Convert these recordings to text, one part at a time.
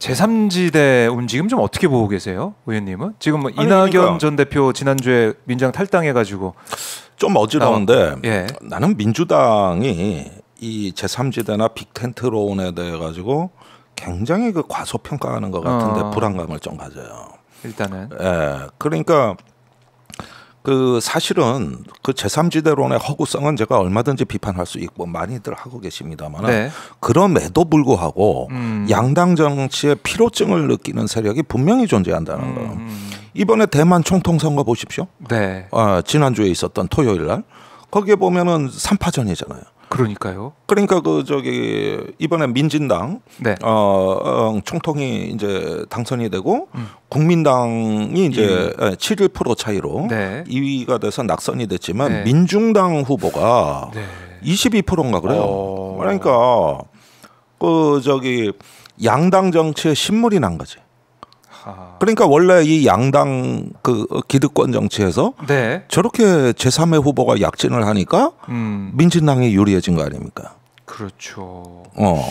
제3지대 움직임 좀 어떻게 보고 계세요, 의원님은? 지금 뭐 이낙연 그러니까. 전 대표 지난주에 민주당 탈당해가지고 좀 어지러운데 예. 나는 민주당이 이 제3지대나 빅텐트론에 대해 가지고 굉장히 그 과소평가하는 것 같은데 어. 불안감을 좀 가져요. 일단은. 예. 그러니까 그 사실은 그 제3지대론의 허구성은 제가 얼마든지 비판할 수 있고 많이들 하고 계십니다만 네. 그럼에도 불구하고 음. 양당 정치의 피로증을 느끼는 세력이 분명히 존재한다는 거예요. 음, 음. 이번에 대만 총통 선거 보십시오. 네. 아, 지난주에 있었던 토요일 날 거기에 보면은 삼파전이잖아요 그러니까요. 그러니까 그 저기 이번에 민진당 네. 어, 어 총통이 이제 당선이 되고 음. 국민당이 이제 예. 7.1% 차이로 네. 2위가 돼서 낙선이 됐지만 네. 민중당 후보가 네. 22%인가 그래요. 어. 그러니까 그 저기 양당 정치에 신물이 난 거지. 그러니까 원래 이 양당 그 기득권 정치에서 네. 저렇게 제3의 후보가 약진을 하니까 음. 민진당이 유리해진 거 아닙니까? 그렇죠. 어.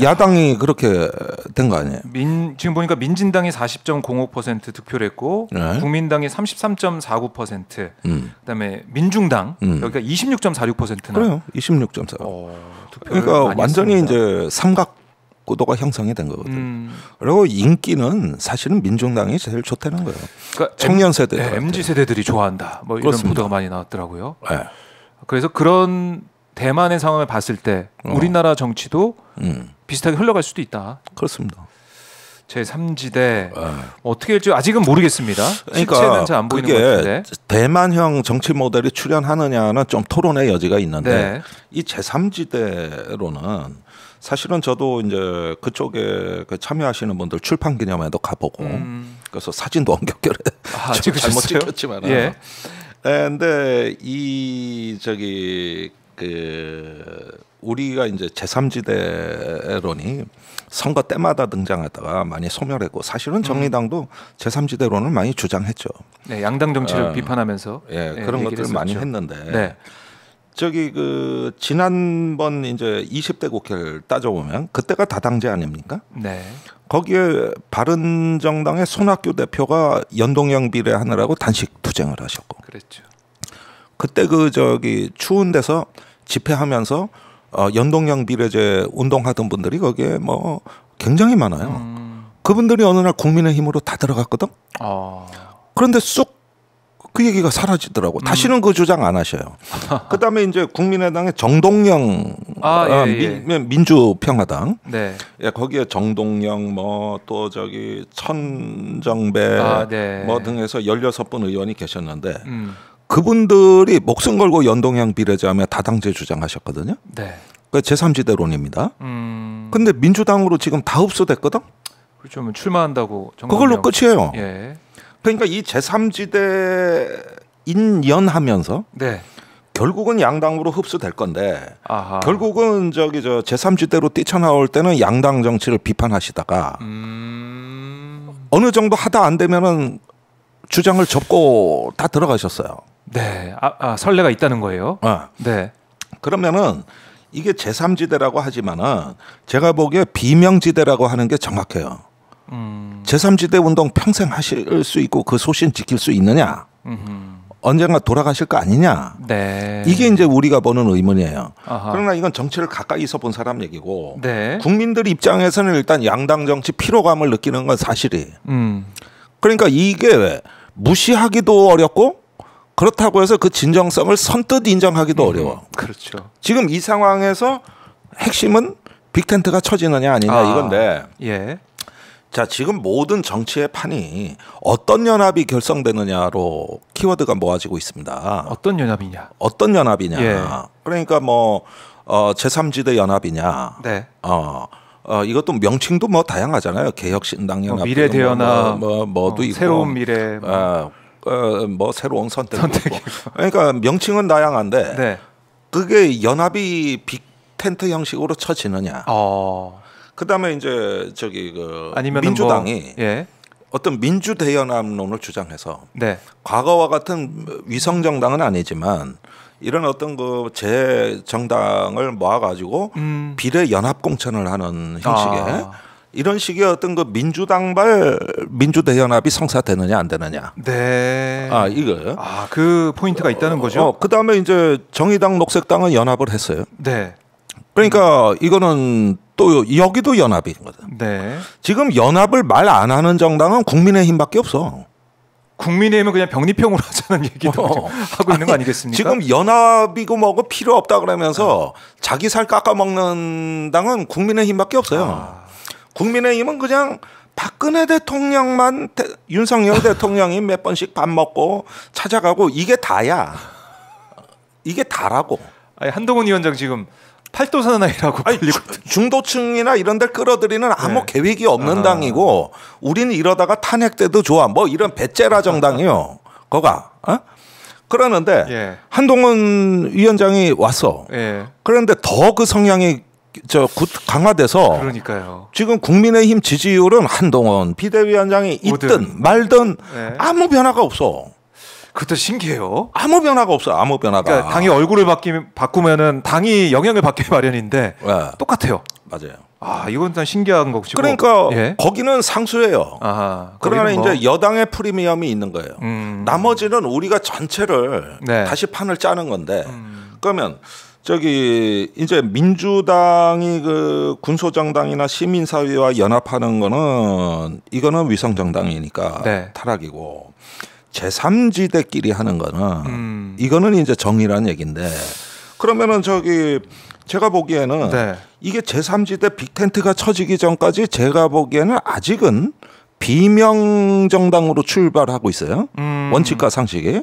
야당이 야. 그렇게 된 거 아니에요? 민 지금 보니까 민진당이 40.05% 득표를 했고 네. 국민당이 33.49%. 음. 그다음에 민중당 음. 여기가 26.46%나. 그래요. 26.4. 어, 그러니까 완전히 했습니다. 이제 삼각 구도가 형성이 된 거거든요. 음. 그리고 인기는 사실은 민중당이 제일 좋다는 거예요. 그러니까 청년 세대, 네, MZ 세대들이 좋아한다. 뭐 이런 그렇습니다. 보도가 많이 나왔더라고요. 네. 그래서 그런 대만의 상황을 봤을 때 어. 우리나라 정치도 음. 비슷하게 흘러갈 수도 있다. 그렇습니다. 제 3지대 어떻게 될지 아직은 모르겠습니다. 그러니까 잘안 보이는 것 같은데. 대만형 정치 모델이 출현하느냐는 좀 토론의 여지가 있는데 네. 이제 3지대로는 사실은 저도 이제 그쪽에 그 참여하시는 분들 출판 기념회도 가보고 음. 그래서 사진도 엉겹결에 아, 잘못 찍혔지만 아. 예. 네, 근데 이 저기 그 우리가 이제 제3지대론이 선거 때마다 등장하다가 많이 소멸했고 사실은 음. 정의당도 음. 제3지대론을 많이 주장했죠. 네, 양당 정치를 어, 비판하면서 예, 네, 그런 것들을 많이 했는데 네. 저기 그 지난번 이제 20대 국회를 따져보면 그때가 다당제 아닙니까? 네. 거기에 바른 정당의 손학규 대표가 연동형 비례 하느라고 단식 투쟁을 하셨고. 그랬죠. 그때 그 저기 추운 데서 집회하면서 어 연동형 비례제 운동하던 분들이 거기에 뭐 굉장히 많아요. 음. 그분들이 어느 날 국민의힘으로 다 들어갔거든. 어. 그런데 쑥그 얘기가 사라지더라고. 음. 다시는 그 주장 안 하셔요. 그다음에 이제 국민의당의 정동영 아, 아, 예, 예. 민, 민주평화당. 네. 예, 거기에 정동영 뭐또 저기 천정배 아, 네. 뭐 등에서 1 6분 의원이 계셨는데 음. 그분들이 목숨 걸고 연동형 비례자하며 다당제 주장하셨거든요. 네. 그 제3지대론입니다. 음. 근데 민주당으로 지금 다 흡수됐거든. 그렇죠. 뭐 출마한다고. 정 그걸로 끝이에요. 예. 그러니까 이 제3지대 인연하면서 네. 결국은 양당으로 흡수될 건데 아하. 결국은 저기 저 제3지대로 뛰쳐나올 때는 양당 정치를 비판하시다가 음... 어느 정도 하다 안 되면은 주장을 접고 다 들어가셨어요. 네, 아, 아 설레가 있다는 거예요. 네. 네. 그러면은 이게 제3지대라고 하지만은 제가 보기에 비명지대라고 하는 게 정확해요. 음. 제3지대 운동 평생 하실 수 있고 그 소신 지킬 수 있느냐? 음흠. 언젠가 돌아가실 거 아니냐? 네. 이게 이제 우리가 보는 의문이에요. 아하. 그러나 이건 정치를 가까이서 본 사람 얘기고 네. 국민들 입장에서는 일단 양당 정치 피로감을 느끼는 건사실이 음. 그러니까 이게 무시하기도 어렵고 그렇다고 해서 그 진정성을 선뜻 인정하기도 음. 어려워. 그렇죠. 지금 이 상황에서 핵심은 빅텐트가 처지느냐 아니냐 아. 이건데 예. 자, 지금 모든 정치의 판이 어떤 연합이 결성되느냐로 키워드가 모아지고 있습니다. 어떤 연합이냐? 어떤 연합이냐? 예. 그러니까 뭐 어, 제3지대 연합이냐? 네. 어. 어, 이것도 명칭도 뭐 다양하잖아요. 개혁신당 연합, 뭐 미래 대연합, 뭐, 뭐, 뭐도 어, 있고 새로운 미래, 뭐. 어, 어, 뭐 새로운 선택, 선택 그러니까 명칭은 다양한데 네. 그게 연합이 빅 텐트 형식으로 쳐지느냐. 어. 그다음에 이제 저기 그 민주당이 뭐, 예. 어떤 민주 대연합론을 주장해서 네. 과거와 같은 위성 정당은 아니지만 이런 어떤 그제 정당을 모아가지고 음. 비례 연합 공천을 하는 형식의 아. 이런 식의 어떤 그 민주당발 민주 대연합이 성사되느냐 안 되느냐. 네. 아 이거. 아그 포인트가 있다는 거죠. 어, 그다음에 이제 정의당 녹색당은 연합을 했어요. 네. 그러니까 이거는 또 여기도 연합인 거죠 네. 지금 연합을 말 안 하는 정당은 국민의힘밖에 없어. 국민의힘은 그냥 병리평으로 하자는 얘기도 어. 하고 있는 거 아니겠습니까? 지금 연합이고 뭐고 필요 없다 그러면서 아. 자기 살 깎아먹는 당은 국민의힘밖에 없어요. 아. 국민의힘은 그냥 박근혜 대통령만 대, 윤석열 대통령이 몇 번씩 밥 먹고 찾아가고 이게 다야. 이게 다라고. 아니, 한동훈 위원장 지금 팔도 사나이라고 아니, 중도층이나 이런 데 끌어들이는 아무 네. 계획이 없는 아. 당이고 우리는 이러다가 탄핵 때도 좋아 뭐 이런 배째라 정당이요 거가 어? 그러는데 예. 한동훈 위원장이 왔어 예. 그런데 더 그 성향이 저 강화돼서 그러니까요. 지금 국민의힘 지지율은 한동훈 비대위원장이 있든 오든. 말든 예. 아무 변화가 없어 그때 신기해요. 아무 변화가 없어요. 아무 변화가. 그러니까 당이 얼굴을 바뀌 바꾸면은 당이 영향을 받기 마련인데 네. 똑같아요. 맞아요. 아 이건 참 신기한 거고. 그러니까 예? 거기는 상수예요. 아하, 그러나 뭐. 이제 여당의 프리미엄이 있는 거예요. 음. 나머지는 우리가 전체를 네. 다시 판을 짜는 건데 음. 그러면 저기 이제 민주당이 그 군소정당이나 시민사회와 연합하는 거는 이거는 위성정당이니까 네. 타락이고 제3지대끼리 하는 거는 음. 이거는 이제 정의란 얘기인데 그러면은 저기 제가 보기에는 네. 이게 제3지대 빅텐트가 쳐지기 전까지 제가 보기에는 아직은 비명 정당으로 출발하고 있어요. 음. 원칙과 상식이.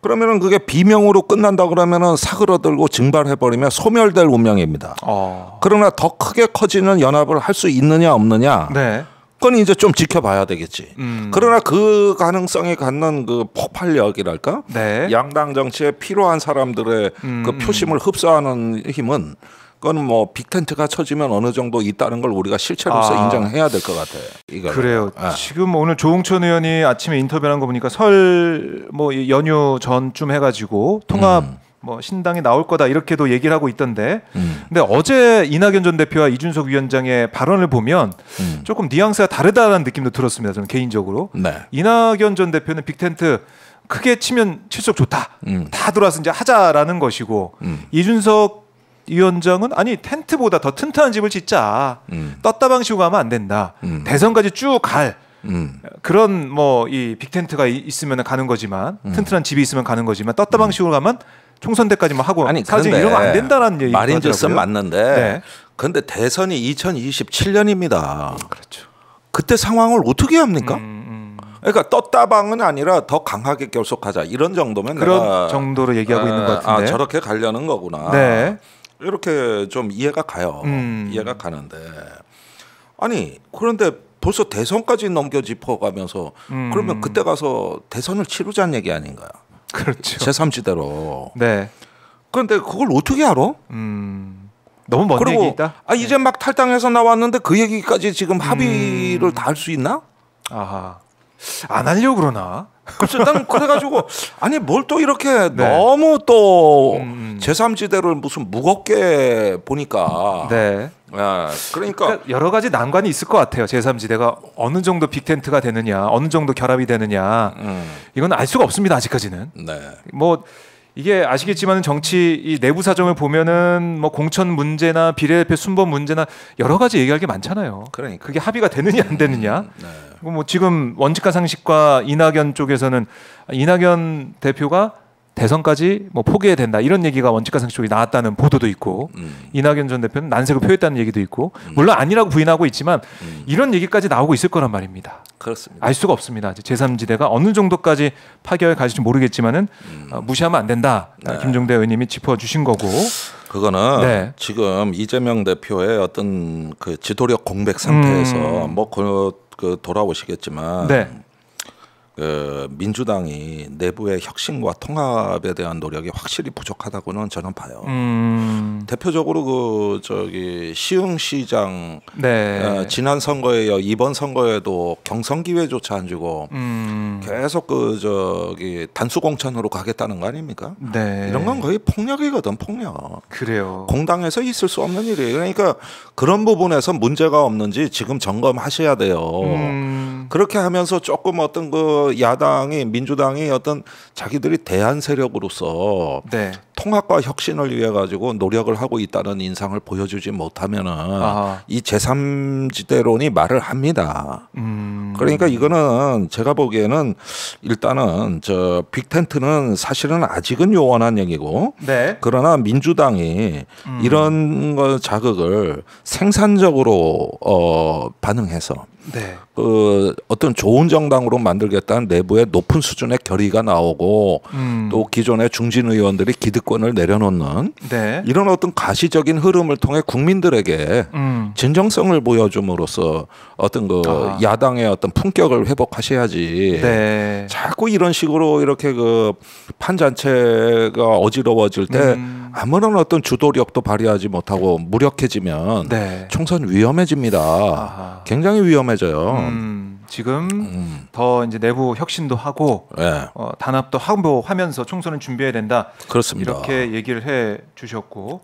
그러면은 그게 비명으로 끝난다 그러면은 사그러들고 증발해 버리면 소멸될 운명입니다. 어. 그러나 더 크게 커지는 연합을 할 수 있느냐 없느냐. 네. 그건 이제 좀 지켜봐야 되겠지. 음. 그러나 그 가능성이 갖는 그 폭발력이랄까? 네. 양당 정치에 필요한 사람들의 음. 그 표심을 흡수하는 힘은 그건 뭐 빅텐트가 쳐지면 어느 정도 있다는 걸 우리가 실체로서 아. 인정해야 될 것같아 이거 그래요. 네. 지금 오늘 조홍천 의원이 아침에 인터뷰한 거 보니까 설 뭐 연휴 전쯤 해가지고 통합 음. 뭐 신당이 나올 거다 이렇게도 얘기를 하고 있던데. 음. 근데 어제 이낙연 전 대표와 이준석 위원장의 발언을 보면 음. 조금 뉘앙스가 다르다라는 느낌도 들었습니다. 저는 개인적으로. 네. 이낙연 전 대표는 빅텐트 크게 치면 실속 좋다. 음. 다 들어와서 이제 하자라는 것이고 음. 이준석 위원장은 아니 텐트보다 더 튼튼한 집을 짓자. 음. 떴다 방식으로 가면 안 된다. 음. 대선까지 쭉 갈. 음. 그런 뭐 이 빅텐트가 있으면 가는 거지만 튼튼한 집이 있으면 가는 거지만 떴다 방식으로 가면 총선 때까지만 하고 아니 사실 이러면 안 된다라는 얘기 말인 즉슨 맞는데 네. 그런데 네. 대선이 2027년입니다. 그렇죠. 그때 상황을 어떻게 합니까? 음, 음. 그러니까 떴다방은 아니라 더 강하게 결속하자 이런 정도면 그런 정도로 얘기하고 에, 있는 아, 것 같은데 아, 저렇게 가려는 거구나. 네. 이렇게 좀 이해가 가요. 음. 이해가 가는데 아니 그런데 벌써 대선까지 넘겨 짚어가면서 음. 그러면 그때 가서 대선을 치르자는 얘기 아닌가요? 그렇죠. 제3지대로. 네. 그런데 그걸 어떻게 알아? 음. 너무 먼 그리고, 얘기다. 아 이제 네. 막 탈당해서 나왔는데 그 얘기까지 지금 합의를 음. 다할 수 있나? 아하. 안 하려고 그러나? 그렇죠. 난 그래가지고 아니 뭘 또 이렇게 네. 너무 또 음. 음. 제3지대를 무슨 무겁게 보니까. 네. 네. 그러니까, 그러니까, 여러 가지 난관이 있을 것 같아요. 제3지대가 어느 정도 빅텐트가 되느냐, 어느 정도 결합이 되느냐, 음. 이건 알 수가 없습니다. 아직까지는. 네. 뭐 이게 아시겠지만 정치 이 내부 사정을 보면은 뭐 공천 문제나 비례대표 순번 문제나 여러 가지 얘기할 게 많잖아요. 그러니 그게 합의가 되느냐 안 되느냐. 음, 네. 그리고 뭐 지금 원칙과 상식과 이낙연 쪽에서는 이낙연 대표가 대선까지 뭐 포기해야 된다 이런 얘기가 원칙과 상식 쪽에 나왔다는 보도도 있고 음. 이낙연 전 대표는 난색을 표했다는 얘기도 있고 음. 물론 아니라고 부인하고 있지만 음. 이런 얘기까지 나오고 있을 거란 말입니다. 그렇습니다. 알 수가 없습니다. 제3지대가 어느 정도까지 파괴를 가질지 모르겠지만은 음. 어, 무시하면 안 된다. 네. 김종대 의원님이 짚어주신 거고 그거는 네. 지금 이재명 대표의 어떤 그 지도력 공백 상태에서 음. 뭐 그. 그 돌아오시겠지만 네. 어, 민주당이 내부의 혁신과 통합에 대한 노력이 확실히 부족하다고는 저는 봐요. 음. 대표적으로 그 저기 시흥시장 네. 어, 지난 선거에 요 이번 선거에도 경선 기회조차 안 주고 음. 계속 그 저기 단수 공천으로 가겠다는 거 아닙니까? 네. 이런 건 거의 폭력이거든 폭력. 그래요. 공당에서 있을 수 없는 일이에요. 그러니까 그런 부분에서 문제가 없는지 지금 점검하셔야 돼요. 음. 그렇게 하면서 조금 어떤 그 야당이 민주당이 어떤 자기들이 대한 세력으로서 네. 통합과 혁신을 위해 가지고 노력을 하고 있다는 인상을 보여주지 못하면은 아하. 이 제3지대론이 말을 합니다. 음. 그러니까 이거는 제가 보기에는 일단은 저 빅텐트는 사실은 아직은 요원한 얘기고 네. 그러나 민주당이 음. 이런 자극을 생산적으로 어 반응해서 네. 그 어떤 좋은 정당으로 만들겠다는 내부의 높은 수준의 결의가 나오고 음. 또 기존의 중진 의원들이 기득권을 내려놓는 네. 이런 어떤 가시적인 흐름을 통해 국민들에게 음. 진정성을 보여줌으로써 어떤 그 아. 야당의 어떤 품격을 회복하셔야지 네. 자꾸 이런 식으로 이렇게 그 판자체가 어지러워질 때 음. 아무런 어떤 주도력도 발휘하지 못하고 무력해지면 네. 총선 위험해집니다. 아하. 굉장히 위험해. 깜해져요 음, 지금 음. 더 이제 내부 혁신도 하고 네. 어, 단합도 하고 하면서 총선은 준비해야 된다. 그렇습니다. 이렇게 얘기를 해 주셨고.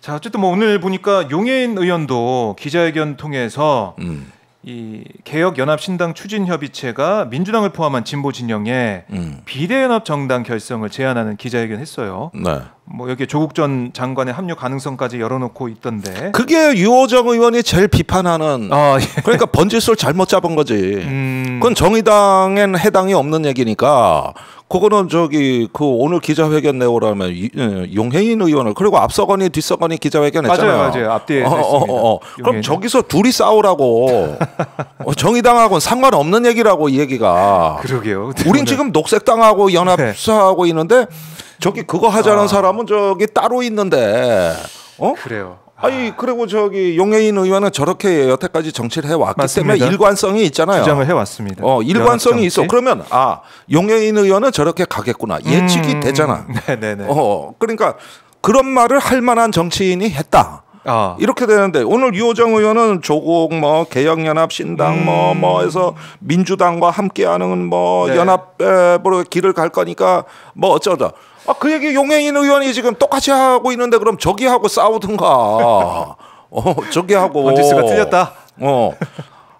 자, 어쨌든 뭐 오늘 보니까 용해인 의원도 기자회견 통해서 음. 이 개혁연합신당 추진협의체가 민주당을 포함한 진보 진영에 음. 비례연합 정당 결성을 제안하는 기자회견했어요. 네. 뭐 여기 조국 전 장관의 합류 가능성까지 열어놓고 있던데. 그게 유호정 의원이 제일 비판하는. 아, 예. 그러니까 번지수를 잘못 잡은 거지. 음. 그건 정의당엔 해당이 없는 얘기니까 그거는 저기 그 오늘 기자회견 내오라면 예, 용해인 의원을 그리고 앞서거니 뒤서거니 기자회견 했잖아요. 맞아요, 맞아요. 앞뒤에 어, 어, 어, 어. 그럼 저기서 둘이 싸우라고 어, 정의당하고는 상관없는 얘기라고 이 얘기가. 그러게요. 우린 지금 녹색당하고 연합수하고 네. 있는데 저기 그거 하자는 아. 사람은 저기 따로 있는데. 어? 그래요. 아니 그리고 저기 용해인 의원은 저렇게 여태까지 정치를 해왔기 맞습니다. 때문에 일관성이 있잖아요. 주장을 해왔습니다. 어 일관성이 있어. 그러면 아 용해인 의원은 저렇게 가겠구나 예측이 음, 되잖아. 음, 네네네. 네. 어 그러니까 그런 말을 할 만한 정치인이 했다. 어. 이렇게 되는데 오늘 유호정 의원은 조국 뭐 개혁연합 신당 뭐뭐 음. 뭐 해서 민주당과 함께하는 뭐 네. 연합으로 길을 갈 거니까 뭐어쩌자 아, 그 얘기 용해인 의원이 지금 똑같이 하고 있는데 그럼 저기 하고 싸우든가. 어, 저기 하고. 원지스가 틀렸다. 어.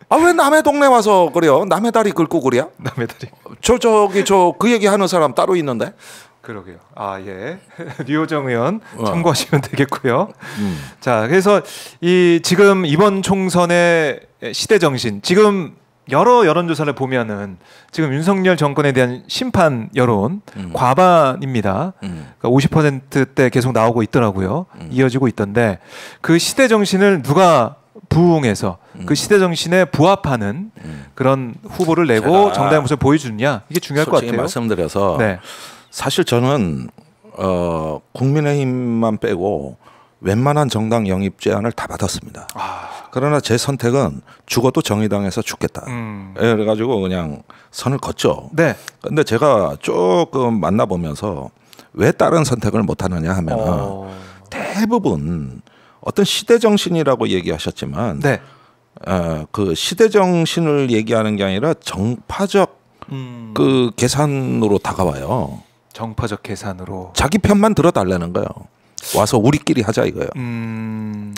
아 왜 남의 동네 와서 그래요? 남의 다리 긁고 그래요? 남의 다리. 저 저기 저 그 얘기 하는 사람 따로 있는데. 그러게요. 아 예, 류호정 의원 참고하시면 되겠고요. 음. 자, 그래서 이 지금 이번 총선의 시대 정신 지금 여러 여론조사를 보면은 지금 윤석열 정권에 대한 심판 여론 음. 과반입니다. 음. 그러니까 50%대 계속 나오고 있더라고요. 음. 이어지고 있던데 그 시대 정신을 누가 부응해서 음. 그 시대 정신에 부합하는 음. 그런 후보를 내고 정당의 모습을 보여주느냐 이게 중요할 것 같아요. 말씀드려서 네. 사실 저는 어, 국민의힘만 빼고 웬만한 정당 영입 제안을 다 받았습니다. 아. 그러나 제 선택은 죽어도 정의당에서 죽겠다. 음. 예, 그래가지고 그냥 선을 걷죠. 네. 근데 제가 조금 만나보면서 왜 다른 선택을 못하느냐 하면 어. 대부분 어떤 시대 정신이라고 얘기하셨지만 네. 어, 그 시대 정신을 얘기하는 게 아니라 정파적 음. 그 계산으로 다가와요. 정파적 계산으로 자기 편만 들어달라는 거예요. 와서 우리끼리 하자 이거예요. 음...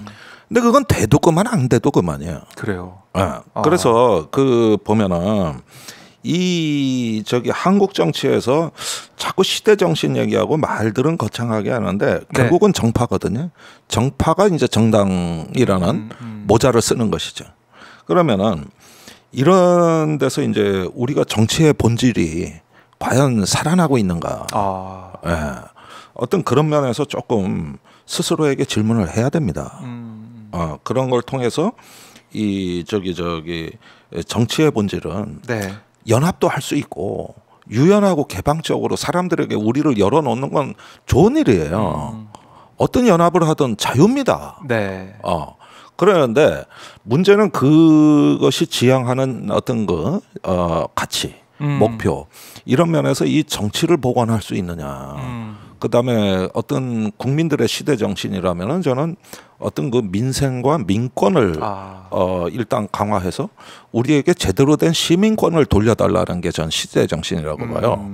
근데 그건 돼도 그만 안 돼도 그만이에요. 그래요. 네. 아. 그래서 그 보면은 이 저기 한국 정치에서 자꾸 시대 정신 얘기하고 말들은 거창하게 하는데 네. 결국은 네. 정파거든요. 정파가 이제 정당이라는 음, 음. 모자를 쓰는 것이죠. 그러면은 이런 데서 이제 우리가 정치의 본질이 과연 살아나고 있는가. 아. 예. 어떤 그런 면에서 조금 스스로에게 질문을 해야 됩니다. 음. 어, 그런 걸 통해서 이 저기 저기 정치의 본질은 네. 연합도 할 수 있고 유연하고 개방적으로 사람들에게 우리를 열어놓는 건 좋은 일이에요. 음. 어떤 연합을 하든 자유입니다. 네. 어. 그러는데 문제는 그것이 지향하는 어떤 그 어, 가치 음. 목표 이런 면에서 이 정치를 복원할 수 있느냐. 음. 그다음에 어떤 국민들의 시대 정신이라면은 저는 어떤 그 민생과 민권을 아. 어 일단 강화해서 우리에게 제대로 된 시민권을 돌려달라는 게 전 시대 정신이라고 음. 봐요.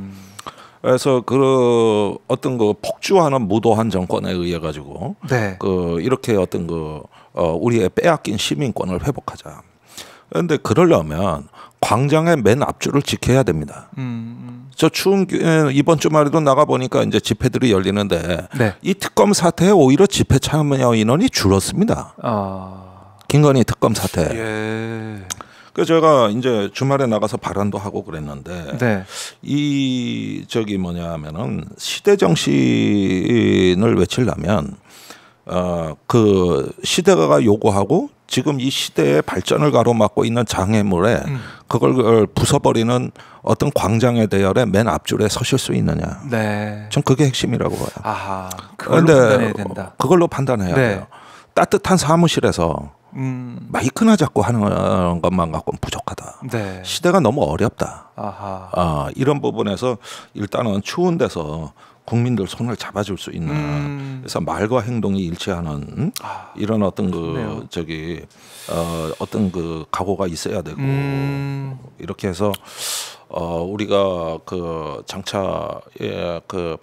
그래서 그 어떤 그 폭주하는 무도한 정권에 의해 가지고 네. 그 이렇게 어떤 그어 우리의 빼앗긴 시민권을 회복하자. 그런데 그러려면 광장의 맨 앞줄을 지켜야 됩니다. 음. 저 추운 이번 주말에도 나가 보니까 이제 집회들이 열리는데 네. 이 특검 사태에 오히려 집회 참여 인원이 줄었습니다. 아. 김건희 특검 사태. 예. 그 제가 이제 주말에 나가서 발언도 하고 그랬는데 네. 이 저기 뭐냐면은 시대 정신을 외치려면 어그 시대가 요구하고 지금 이 시대의 발전을 가로막고 있는 장애물에 음. 그걸 부숴버리는 어떤 광장의 대열에 맨 앞줄에 서실 수 있느냐. 네. 전 그게 핵심이라고 봐요. 아하. 그걸로 판단해야 된다. 그걸로 판단해야 네. 돼요. 따뜻한 사무실에서 음. 마이크나 잡고 하는 것만 갖고는 부족하다. 네. 시대가 너무 어렵다. 아하. 아, 이런 부분에서 일단은 추운 데서 국민들 손을 잡아줄 수 있는 음. 그래서 말과 행동이 일치하는 아, 이런 어떤 그렇네요. 저기 어, 어떤 그 각오가 있어야 되고 음. 이렇게 해서 어, 우리가 그 장차에 그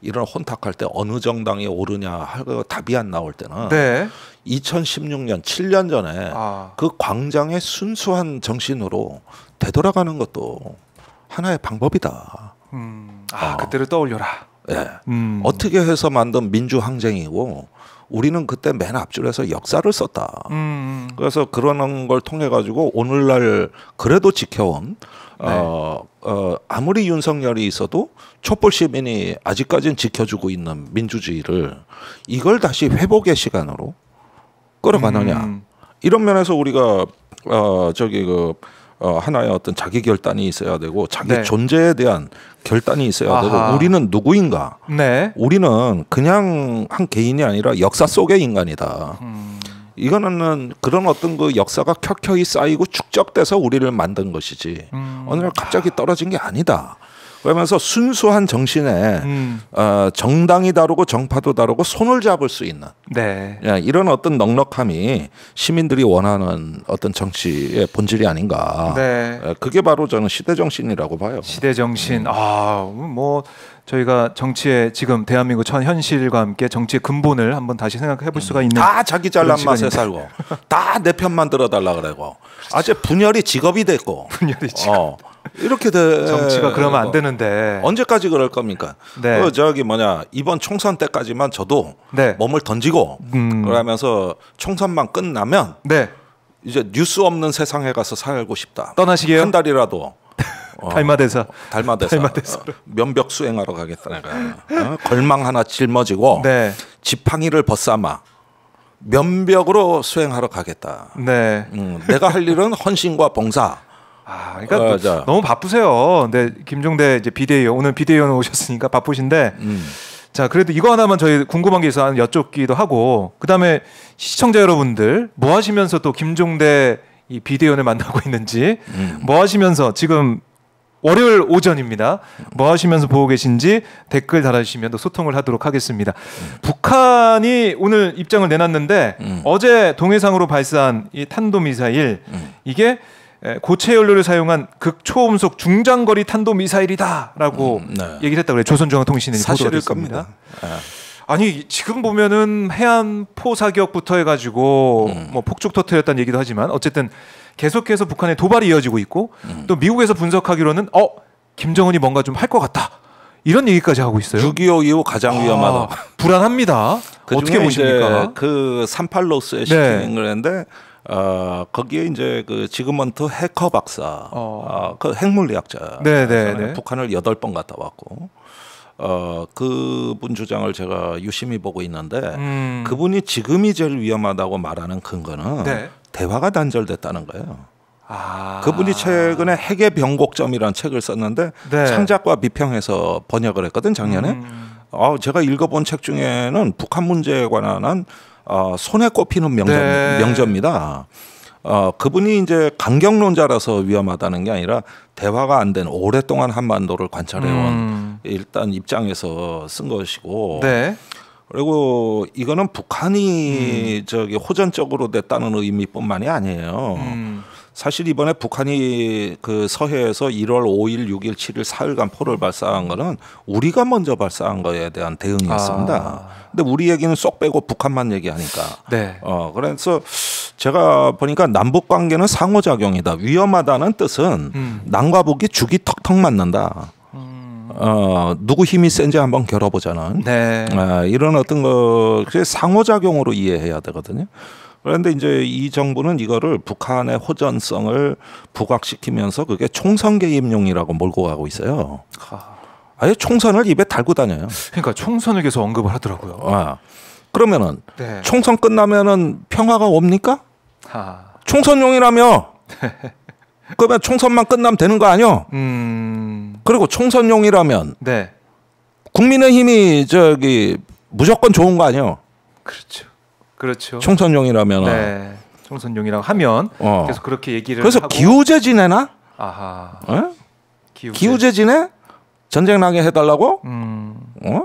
이런 혼탁할 때 어느 정당이 오르냐 하고 그 답이 안 나올 때는 네. 2016년 7년 전에 아. 그 광장의 순수한 정신으로 되돌아가는 것도 하나의 방법이다. 음. 아 어. 그때를 떠올려라. 예. 음. 어떻게 해서 만든 민주 항쟁이고 우리는 그때 맨 앞줄에서 역사를 썼다. 음. 그래서 그런 걸 통해 가지고 오늘날 그래도 지켜온 네. 어, 어, 아무리 윤석열이 있어도 촛불 시민이 아직까지는 지켜주고 있는 민주주의를 이걸 다시 회복의 시간으로 끌어가느냐 음. 이런 면에서 우리가 어, 저기 그 어, 하나의 어떤 자기 결단이 있어야 되고 자기 네. 존재에 대한 결단이 있어야 아하. 되고 우리는 누구인가? 네. 우리는 그냥 한 개인이 아니라 역사 속의 인간이다. 음. 이거는 그런 어떤 그 역사가 켜켜이 쌓이고 축적돼서 우리를 만든 것이지 음. 어느 날 갑자기 떨어진 게 아니다. 그러면서 순수한 정신에 음. 어, 정당이 다르고 정파도 다르고 손을 잡을 수 있는 네. 예, 이런 어떤 넉넉함이 시민들이 원하는 어떤 정치의 본질이 아닌가. 네. 예, 그게 바로 저는 시대 정신이라고 봐요. 시대 정신. 음. 아뭐 저희가 정치의 지금 대한민국 현 현실과 함께 정치의 근본을 한번 다시 생각해 볼 음. 수가 있는 다 자기 잘난 맛에 살고 다 내 편만 들어달라 그러고 아주 분열이 직업이 됐고 분열이 어. 직업 어, 이렇게 돼. 정치가 그러면 안 뭐. 되는데 언제까지 그럴 겁니까? 네. 그 저기 뭐냐 이번 총선 때까지만 저도 네. 몸을 던지고 음. 그러면서 총선만 끝나면 네. 이제 뉴스 없는 세상에 가서 살고 싶다. 떠나시게요? 한 달이라도. 달마대사. 어, 달마대사. 달마대사. 어, 면벽 수행하러 가겠다 내가. 어? 걸망 하나 짊어지고 네. 지팡이를 벗삼아 면벽으로 수행하러 가겠다. 네. 음, 내가 할 일은 헌신과 봉사. 아, 그러니까 어, 자. 너무 바쁘세요. 근데 김종대 이제 비대위원 오늘 비대위원 오셨으니까 바쁘신데 음. 자 그래도 이거 하나만 저희 궁금한 게 있어서 여쭙기도 하고 그다음에 시청자 여러분들 뭐 하시면서 또 김종대 이 비대위원을 만나고 있는지 음. 뭐 하시면서 지금 월요일 오전입니다. 뭐 하시면서 보고 계신지 댓글 달아주시면 또 소통을 하도록 하겠습니다. 음. 북한이 오늘 입장을 내놨는데 음. 어제 동해상으로 발사한 이 탄도미사일 음. 이게 예, 고체 연료를 사용한 극초음속 중장거리 탄도 미사일이다라고 음, 네. 얘기를 했다 고 그래 요 조선중앙통신이 보도했을겁니다 예. 아니 지금 보면은 해안 포사격부터 해가지고 음. 뭐 폭죽 터트렸다는 얘기도 하지만 어쨌든 계속해서 북한의 도발이 이어지고 있고 음. 또 미국에서 분석하기로는 어 김정은이 뭔가 좀 할 것 같다. 이런 얘기까지 하고 있어요. 6.25 이후 가장 아, 위험한 불안합니다. 그 어떻게 보십니까? 그삼팔로스의 시키는 네. 거는데 어, 거기에 이제 그 지그먼트 해커 박사, 어. 어그 핵물리학자, 네, 네, 네. 북한을 여덟 번 갔다 왔고. 어, 그분 주장을 제가 유심히 보고 있는데 음. 그분이 지금이 제일 위험하다고 말하는 근거는 네. 대화가 단절됐다는 거예요. 아. 그분이 최근에 핵의 변곡점이라는 책을 썼는데 네. 창작과 비평해서 번역을 했거든 작년에. 음. 아, 제가 읽어본 책 중에는 북한 문제에 관한 한 어, 손에 꼽히는 명점 네. 명저입니다. 어, 그분이 이제 강경론자라서 위험하다는 게 아니라 대화가 안 된 오랫동안 한반도를 관찰해온 음. 일단 입장에서 쓴 것이고 네. 그리고 이거는 북한이 음. 저기 호전적으로 됐다는 의미뿐만이 아니에요. 음. 사실 이번에 북한이 그 서해에서 1월 5일, 6일, 7일 사흘간 포를 발사한 거는 우리가 먼저 발사한 거에 대한 대응이었습니다. 아. 근데 우리 얘기는 쏙 빼고 북한만 얘기하니까. 네. 어, 그래서 제가 보니까 남북 관계는 상호작용이다. 위험하다는 뜻은 음. 남과 북이 죽이 턱턱 맞는다. 음. 어, 누구 힘이 센지 한번 겨뤄보자는 네. 어, 이런 어떤 거 상호작용으로 이해해야 되거든요. 그런데 이제 이 정부는 이거를 북한의 호전성을 부각시키면서 그게 총선 개입용이라고 몰고 가고 있어요. 아예 총선을 입에 달고 다녀요. 그러니까 총선을 계속 언급을 하더라고요. 아. 그러면은 네. 총선 끝나면은 평화가 옵니까? 아. 총선용이라며. 그러면 총선만 끝나면 되는 거 아니요? 음... 그리고 총선용이라면 네. 국민의힘이 저기 무조건 좋은 거 아니요? 그렇죠. 그렇죠. 총선용이라면. 아. 네. 총선용이라고 하면 어. 계속 그렇게 얘기를 그래서 하고. 기우제 지내나? 아하. 에? 예? 기우제. 기우제 지내? 전쟁 나게 해달라고? 음. 어?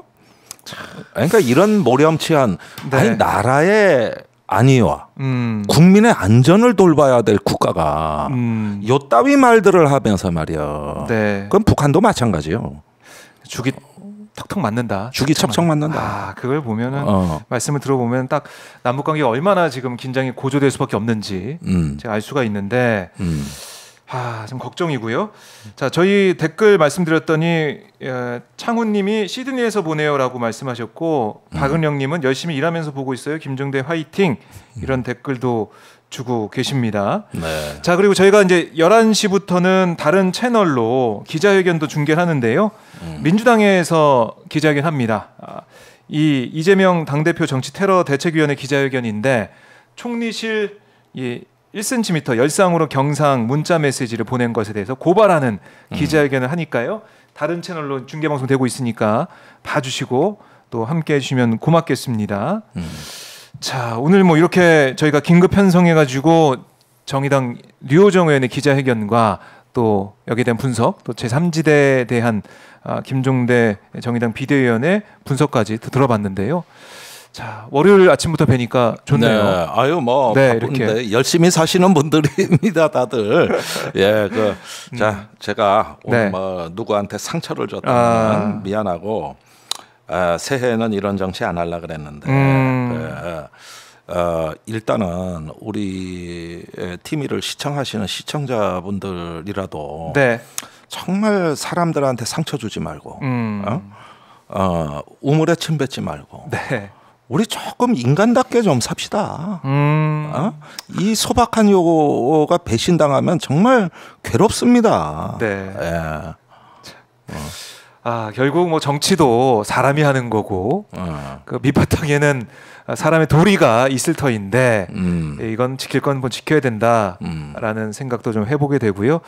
그러니까 이런 모렴치한 네. 아니 나라의 아니와 음. 국민의 안전을 돌봐야 될 국가가 음. 요 따위 말들을 하면서 말이야. 네. 그럼 북한도 마찬가지요. 주기 턱턱 맞는다. 죽이 척척 맞는다. 아, 그걸 보면은 어. 말씀을 들어보면 딱 남북 관계 얼마나 지금 긴장이 고조될 수밖에 없는지 음. 제가 알 수가 있는데 음. 아, 좀 걱정이고요. 자, 저희 댓글 말씀드렸더니 예, 창훈님이 시드니에서 보내요라고 말씀하셨고 음. 박은영님은 열심히 일하면서 보고 있어요. 김정대 화이팅 이런 음. 댓글도 주고 계십니다. 네. 자, 그리고 저희가 이제 11시부터는 다른 채널로 기자회견도 중계를 하는데요. 음. 민주당에서 기자회견 합니다. 아, 이 이재명 당대표 정치 테러 대책위원회 기자회견인데 총리실 이 1cm 열상으로 경상 문자 메시지를 보낸 것에 대해서 고발하는 음. 기자회견을 하니까요. 다른 채널로 중계 방송되고 있으니까 봐주시고 또 함께 해주시면 고맙겠습니다. 음. 자, 오늘 뭐 이렇게 저희가 긴급 편성해가지고 정의당 류호정 의원의 기자회견과 또 여기에 대한 분석, 또 제3지대에 대한 아, 김종대 정의당 비대위원의 분석까지 들어봤는데요. 자 월요일 아침부터 뵈니까 좋네요. 네, 아유 뭐 네, 이렇게 열심히 사시는 분들입니다 다들. 예, 그자 음. 제가 오늘 네. 뭐 누구한테 상처를 줬다면 아. 미안하고 아, 새해에는 이런 정치 안 할라 그랬는데. 음. 되는데 네. 어, 일단은 우리 팀 v 를 시청하시는 시청자분들이라도 네. 정말 사람들한테 상처 주지 말고 음. 어? 어, 우물에 침 뱉지 말고 네. 우리 조금 인간답게 좀 삽시다. 음. 어? 이 소박한 요구가 배신당하면 정말 괴롭습니다. 네. 예. 아 결국 뭐 정치도 사람이 하는 거고 어. 그 밑바탕에는 아, 사람의 도리가 있을 터인데 음. 이건 지킬 건뭐 지켜야 된다라는 음. 생각도 좀 해보게 되고요.